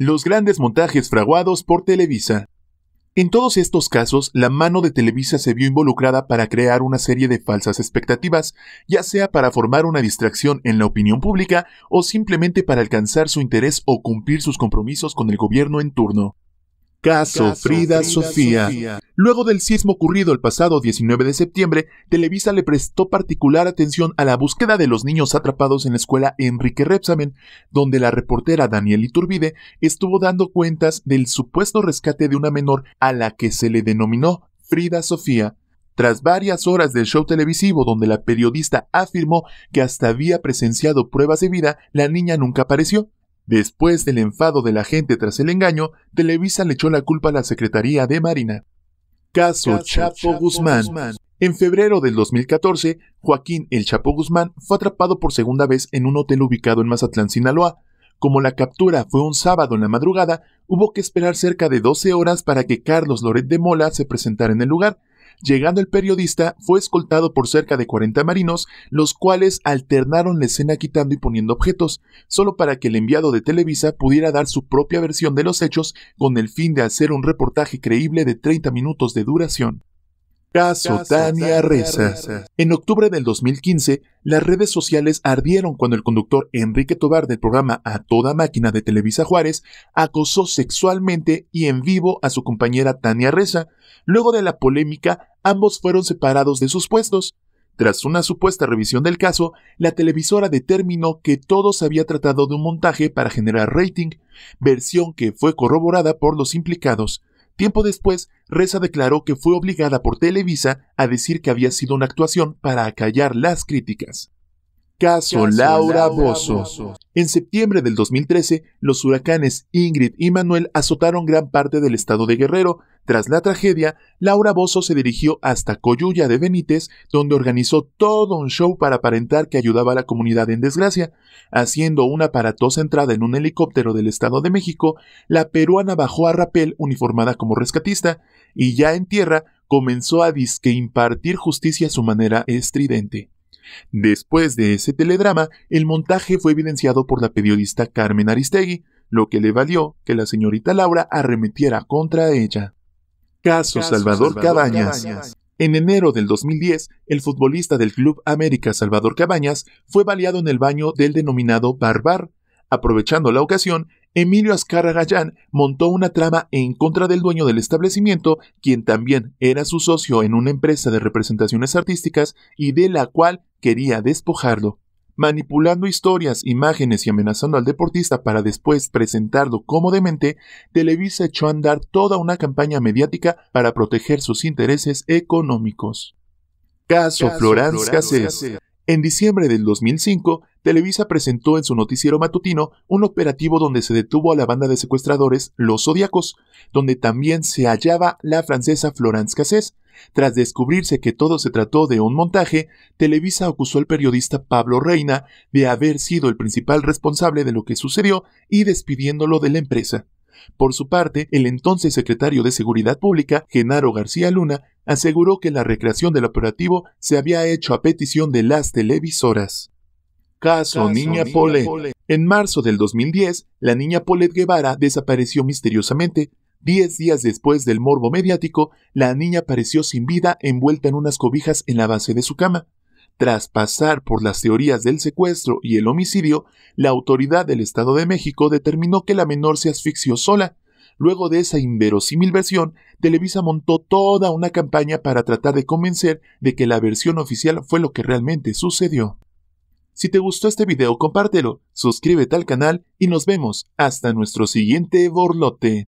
los grandes montajes fraguados por Televisa. En todos estos casos, la mano de Televisa se vio involucrada para crear una serie de falsas expectativas, ya sea para formar una distracción en la opinión pública o simplemente para alcanzar su interés o cumplir sus compromisos con el gobierno en turno. Caso, Frida, Sofía. Luego del sismo ocurrido el pasado 19 de septiembre, Televisa le prestó particular atención a la búsqueda de los niños atrapados en la escuela Enrique Repsamen, donde la reportera Daniel Iturbide estuvo dando cuentas del supuesto rescate de una menor a la que se le denominó Frida Sofía. Tras varias horas del show televisivo donde la periodista afirmó que hasta había presenciado pruebas de vida, la niña nunca apareció. Después del enfado de la gente tras el engaño, Televisa le echó la culpa a la Secretaría de Marina. Caso Chapo Guzmán. En febrero del 2014, Joaquín El Chapo Guzmán fue atrapado por segunda vez en un hotel ubicado en Mazatlán, Sinaloa. Como la captura fue un sábado en la madrugada, hubo que esperar cerca de 12 horas para que Carlos Loret de Mola se presentara en el lugar, Llegando el periodista, fue escoltado por cerca de 40 marinos, los cuales alternaron la escena quitando y poniendo objetos, solo para que el enviado de Televisa pudiera dar su propia versión de los hechos con el fin de hacer un reportaje creíble de 30 minutos de duración. Caso Tania Reza. En octubre del 2015, las redes sociales ardieron cuando el conductor Enrique Tobar del programa A Toda Máquina de Televisa Juárez acosó sexualmente y en vivo a su compañera Tania Reza. Luego de la polémica, ambos fueron separados de sus puestos. Tras una supuesta revisión del caso, la televisora determinó que todo se había tratado de un montaje para generar rating, versión que fue corroborada por los implicados. Tiempo después, Reza declaró que fue obligada por Televisa a decir que había sido una actuación para acallar las críticas. Caso Laura Bozo. En septiembre del 2013, los huracanes Ingrid y Manuel azotaron gran parte del estado de Guerrero. Tras la tragedia, Laura Bozo se dirigió hasta Coyuya de Benítez, donde organizó todo un show para aparentar que ayudaba a la comunidad en desgracia. Haciendo una aparatosa entrada en un helicóptero del Estado de México, la peruana bajó a rapel uniformada como rescatista, y ya en tierra comenzó a disque impartir justicia a su manera estridente. Después de ese teledrama, el montaje fue evidenciado por la periodista Carmen Aristegui, lo que le valió que la señorita Laura arremetiera contra ella. Caso, Salvador, Cabañas. Cabañas. En enero del 2010, el futbolista del Club América Salvador Cabañas fue baleado en el baño del denominado Barbar. Aprovechando la ocasión, Emilio Azcarra Gallán montó una trama en contra del dueño del establecimiento, quien también era su socio en una empresa de representaciones artísticas y de la cual quería despojarlo. Manipulando historias, imágenes y amenazando al deportista para después presentarlo como Televisa echó a andar toda una campaña mediática para proteger sus intereses económicos. Caso, Caso En diciembre del 2005, Televisa presentó en su noticiero matutino un operativo donde se detuvo a la banda de secuestradores Los Zodíacos, donde también se hallaba la francesa Florence Cassés. Tras descubrirse que todo se trató de un montaje, Televisa acusó al periodista Pablo Reina de haber sido el principal responsable de lo que sucedió y despidiéndolo de la empresa. Por su parte, el entonces secretario de Seguridad Pública, Genaro García Luna, aseguró que la recreación del operativo se había hecho a petición de las televisoras. Caso, Niña, Pole. En marzo del 2010, la niña Polet Guevara desapareció misteriosamente. Diez días después del morbo mediático, la niña apareció sin vida envuelta en unas cobijas en la base de su cama. Tras pasar por las teorías del secuestro y el homicidio, la autoridad del Estado de México determinó que la menor se asfixió sola. Luego de esa inverosímil versión, Televisa montó toda una campaña para tratar de convencer de que la versión oficial fue lo que realmente sucedió. Si te gustó este video, compártelo, suscríbete al canal y nos vemos hasta nuestro siguiente borlote.